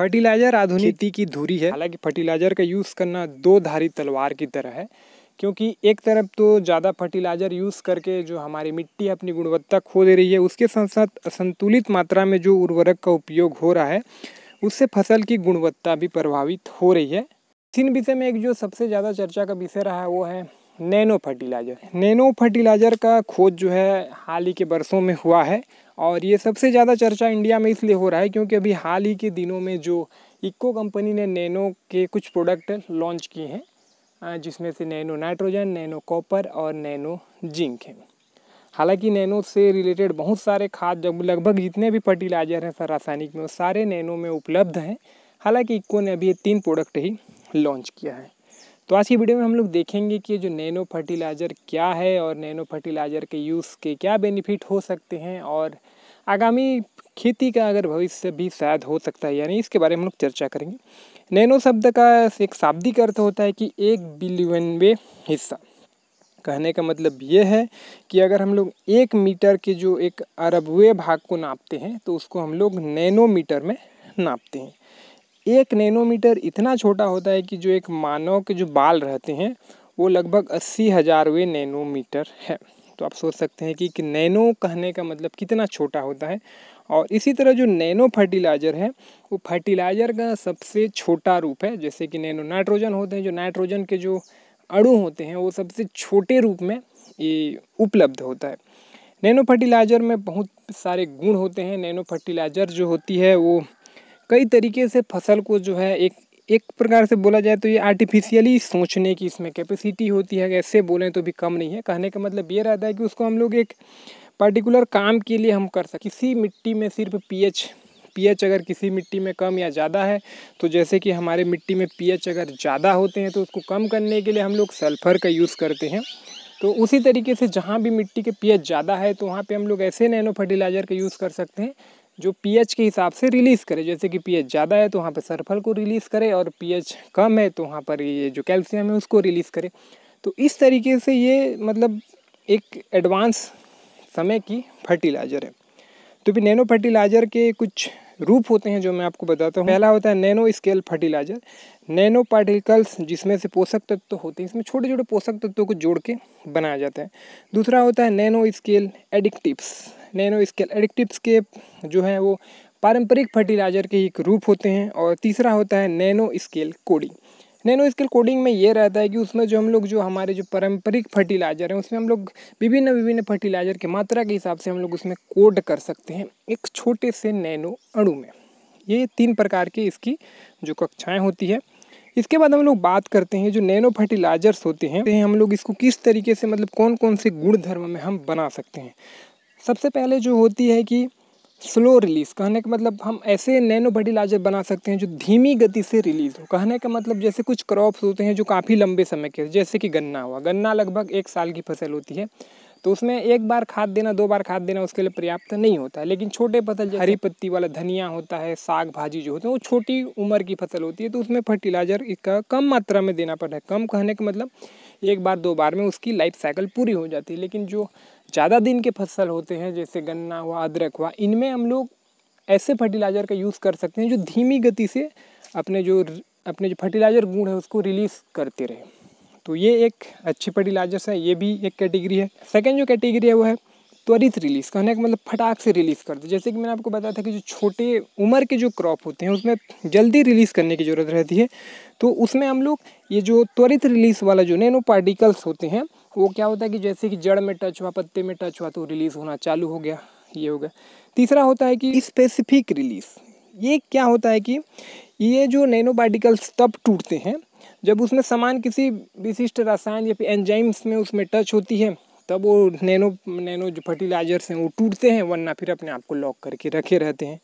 fertiliser आधुनिकी की धूरी है हालांकि फर्टिलाइजर का यूज़ करना दो धारी तलवार की तरह है क्योंकि एक तरफ तो ज़्यादा फर्टिलाइज़र यूज़ करके जो हमारी मिट्टी अपनी गुणवत्ता खो दे रही है उसके साथ साथ असंतुलित मात्रा में जो उर्वरक का उपयोग हो रहा है उससे फसल की गुणवत्ता भी प्रभावित हो रही है इसी विषय में एक जो सबसे ज़्यादा चर्चा का विषय रहा है वो है नैनो फर्टिलाइज़र नैनो फर्टिलाइज़र का खोज जो है हाल ही के बरसों में हुआ है और ये सबसे ज़्यादा चर्चा इंडिया में इसलिए हो रहा है क्योंकि अभी हाल ही के दिनों में जो इक्को कंपनी ने नैनो के कुछ प्रोडक्ट लॉन्च किए हैं जिसमें से नैनो नाइट्रोजन नैनो कॉपर और नैनो जिंक है हालांकि नैनो से रिलेटेड बहुत सारे खाद जब लगभग जितने भी फर्टिलाइज़र हैं सर रासायनिक में वो सारे नैनो में उपलब्ध हैं हालांकि इक्को ने अभी ये तीन प्रोडक्ट ही लॉन्च किया है तो आज की वीडियो में हम लोग देखेंगे कि जो नैनो फर्टिलाइज़र क्या है और नैनो फर्टिलाइज़र के यूज़ के क्या बेनिफिट हो सकते हैं और आगामी खेती का अगर भविष्य भी शायद हो सकता है यानी इसके बारे में हम लोग चर्चा करेंगे नैनो शब्द का एक शाब्दिक अर्थ होता है कि एक बिलियनवे हिस्सा कहने का मतलब ये है कि अगर हम लोग एक मीटर के जो एक अरबवे भाग को नापते हैं तो उसको हम लोग नैनोमीटर में नापते हैं एक नैनोमीटर इतना छोटा होता है कि जो एक मानव के जो बाल रहते हैं वो लगभग अस्सी हज़ारवें नैनोमीटर है तो आप सोच सकते हैं कि, कि नैनो कहने का मतलब कितना छोटा होता है और इसी तरह जो नैनो फर्टिलाइज़र है वो फर्टिलाइज़र का सबसे छोटा रूप है जैसे कि नैनो नाइट्रोजन होते हैं जो नाइट्रोजन के जो अणु होते हैं वो सबसे छोटे रूप में ये उपलब्ध होता है नैनो फर्टिलाइज़र में बहुत सारे गुण होते हैं नैनो फर्टिलाइज़र जो होती है वो कई तरीके से फसल को जो है एक एक प्रकार से बोला जाए तो ये आर्टिफिशियली सोचने की इसमें कैपेसिटी होती है ऐसे बोलें तो भी कम नहीं है कहने का मतलब ये रहता है कि उसको हम लोग एक पर्टिकुलर काम के लिए हम कर सकते किसी मिट्टी में सिर्फ पीएच पीएच अगर किसी मिट्टी में कम या ज़्यादा है तो जैसे कि हमारे मिट्टी में पीएच अगर ज़्यादा होते हैं तो उसको कम करने के लिए हम लोग सल्फ़र का यूज़ करते हैं तो उसी तरीके से जहाँ भी मिट्टी के पीएच ज़्यादा है तो वहाँ पे हम लोग ऐसे नैनो फर्टिलाइज़र का यूज़ कर सकते हैं जो पीएच के हिसाब से रिलीज़ करे जैसे कि पीएच ज़्यादा है तो वहाँ पर सरफल को रिलीज़ करे और पीएच कम है तो वहाँ पर ये जो कैल्शियम है उसको रिलीज़ करे तो इस तरीके से ये मतलब एक एडवांस समय की फर्टिलाइज़र है तो भी नैनो फर्टिलाइज़र के कुछ रूप होते हैं जो मैं आपको बताता हूँ पहला होता है nano scale fertiliser nano particles जिसमें से पोषक तत्व तो होते हैं इसमें छोटे छोटे पोषक तत्वों तो को जोड़ के बनाया जाता है दूसरा होता है nano scale additives nano scale additives के जो है वो पारंपरिक फर्टिलाइजर के एक रूप होते हैं और तीसरा होता है nano scale coding nano scale coding में ये रहता है कि उसमें जो हम लोग जो हमारे जो पारंपरिक फर्टिलाइजर हैं उसमें हम लोग विभिन्न विभिन्न फर्टिलाइजर की मात्रा के हिसाब से हम लोग उसमें कोड कर सकते हैं एक छोटे से नैनो अणु में ये तीन प्रकार की इसकी जो कक्षाएँ होती है इसके बाद हम लोग बात करते हैं जो नैनो फर्टिलाइजर्स होते हैं तो हम लोग इसको किस तरीके से मतलब कौन कौन से गुण धर्म में हम बना सकते हैं सबसे पहले जो होती है कि स्लो रिलीज़ कहने का मतलब हम ऐसे नैनो फर्टिलाइजर बना सकते हैं जो धीमी गति से रिलीज़ हो कहने का मतलब जैसे कुछ क्रॉप्स होते हैं जो काफ़ी लंबे समय के जैसे कि गन्ना हुआ गन्ना लगभग एक साल की फसल होती है तो उसमें एक बार खाद देना दो बार खाद देना उसके लिए पर्याप्त नहीं होता है लेकिन छोटे फसल हरी पत्ती वाला धनिया होता है साग भाजी जो होते हैं वो छोटी उम्र की फसल होती है तो उसमें फर्टिलाइजर इसका कम मात्रा में देना पड़ता है कम कहने का मतलब एक बार दो बार में उसकी लाइफ साइकिल पूरी हो जाती है लेकिन जो ज़्यादा दिन के फसल होते हैं जैसे गन्ना हुआ अदरक हुआ इनमें हम लोग ऐसे फर्टिलाइज़र का यूज़ कर सकते हैं जो धीमी गति से अपने जो अपने जो फर्टिलाइज़र गुण है उसको रिलीज़ करते रहे तो ये एक अच्छी फर्टिलाइजर्स है ये भी एक कैटेगरी है सेकेंड जो कैटेगरी है वो है त्वरित रिलीज़ कहने का मतलब फटाक से रिलीज़ कर दो जैसे कि मैंने आपको बताया था कि जो छोटे उम्र के जो क्रॉप होते हैं उसमें जल्दी रिलीज़ करने की ज़रूरत रहती है तो उसमें हम लोग ये जो त्वरित रिलीज़ वाला जो नैनो पार्टिकल्स होते हैं वो क्या होता है कि जैसे कि जड़ में टच हुआ पत्ते में टच हुआ तो रिलीज़ होना चालू हो गया ये हो गया तीसरा होता है कि स्पेसिफिक रिलीज़ ये क्या होता है कि ये जो नैनो पार्टिकल्स तब टूटते हैं जब उसमें सामान किसी विशिष्ट रसायन या फिर एंजाइम्स में उसमें टच होती है तब वो नैनो नैनो जो फर्टिलाइजर्स हैं वो टूटते हैं वरना फिर अपने आप को लॉक करके रखे रहते हैं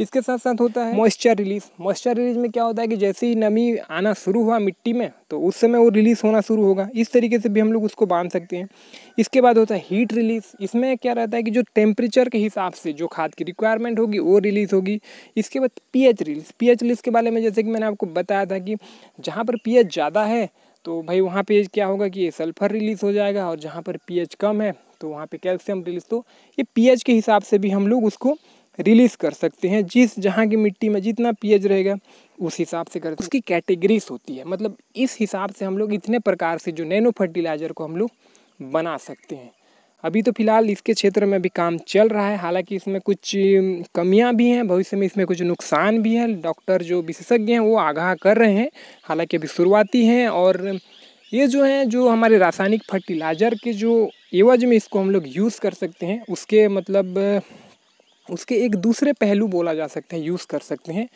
इसके साथ साथ होता है मॉइस्चर रिलीज मॉइस्चर रिलीज में क्या होता है कि जैसे ही नमी आना शुरू हुआ मिट्टी में तो उस समय वो रिलीज़ होना शुरू होगा इस तरीके से भी हम लोग उसको बांध सकते हैं इसके बाद होता है हीट रिलीज इसमें क्या रहता है कि जो टेम्परेचर के हिसाब से जो खाद की रिक्वायरमेंट होगी वो रिलीज़ होगी इसके बाद P H release P H release के बारे में जैसे कि मैंने आपको बताया था कि जहाँ पर पी एच ज़्यादा है तो भाई वहाँ पे क्या होगा कि सल्फ़र रिलीज़ हो जाएगा और जहाँ पर पीएच कम है तो वहाँ पे कैल्शियम रिलीज़ तो ये पीएच के हिसाब से भी हम लोग उसको रिलीज़ कर सकते हैं जिस जहाँ की मिट्टी में जितना पीएच रहेगा उस हिसाब से करते उसकी कैटेगरीज होती है मतलब इस हिसाब से हम लोग इतने प्रकार से जो नैनो फर्टिलाइज़र को हम लोग बना सकते हैं अभी तो फिलहाल इसके क्षेत्र में भी काम चल रहा है हालांकि इसमें कुछ कमियां भी हैं भविष्य में इसमें कुछ नुकसान भी हैं डॉक्टर जो विशेषज्ञ हैं वो आगाह कर रहे हैं हालांकि अभी शुरुआती हैं और ये जो हैं जो हमारे रासायनिक फर्टिलाइज़र के जो एवज में इसको हम लोग यूज़ कर सकते हैं उसके मतलब उसके एक दूसरे पहलू बोला जा सकते हैं यूज़ कर सकते हैं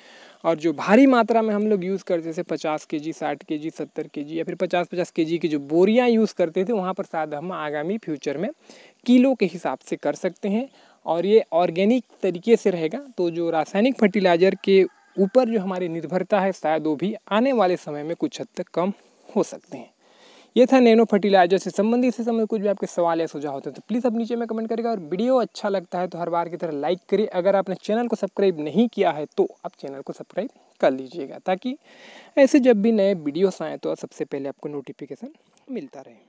और जो भारी मात्रा में हम लोग यूज़ करते जैसे पचास के जी साठ के जी सत्तर के जी या फिर पचास पचास के जी की जो बोरियाँ यूज़ करते थे वहाँ पर शायद हम आगामी फ्यूचर में किलो के हिसाब से कर सकते हैं और ये ऑर्गेनिक तरीके से रहेगा तो जो रासायनिक फर्टिलाइज़र के ऊपर जो हमारी निर्भरता है शायद वो भी आने वाले समय में कुछ हद तक कम हो सकते हैं ये था नैनो फर्टिलाइजर से संबंधित से संबंधित कुछ भी आपके सवाल या सुझाव होते हैं तो प्लीज़ आप नीचे में कमेंट करेगा और वीडियो अच्छा लगता है तो हर बार की तरह लाइक करिए अगर आपने चैनल को सब्सक्राइब नहीं किया है तो आप चैनल को सब्सक्राइब कर लीजिएगा ताकि ऐसे जब भी नए वीडियोस आएँ तो सबसे पहले आपको नोटिफिकेशन मिलता रहे